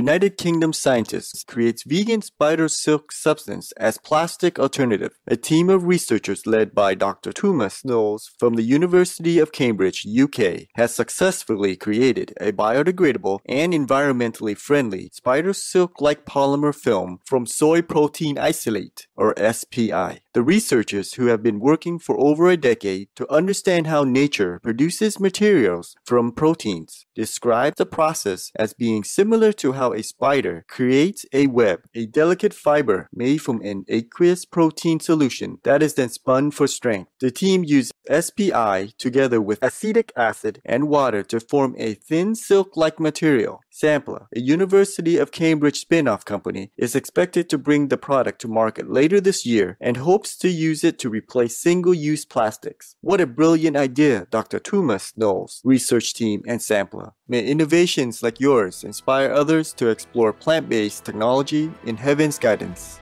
United Kingdom scientists creates vegan spider silk substance as plastic alternative. A team of researchers led by Dr. Thomas Knowles from the University of Cambridge, UK, has successfully created a biodegradable and environmentally friendly spider silk-like polymer film from soy protein isolate or SPI. The researchers who have been working for over a decade to understand how nature produces materials from proteins describe the process as being similar to how a spider creates a web, a delicate fiber made from an aqueous protein solution that is then spun for strength. The team used SPI together with acetic acid and water to form a thin silk-like material. Sampler, a University of Cambridge spin-off company, is expected to bring the product to market later later this year and hopes to use it to replace single-use plastics. What a brilliant idea, Dr. Tumas Knowles, research team, and Sampler. May innovations like yours inspire others to explore plant-based technology in heaven's guidance.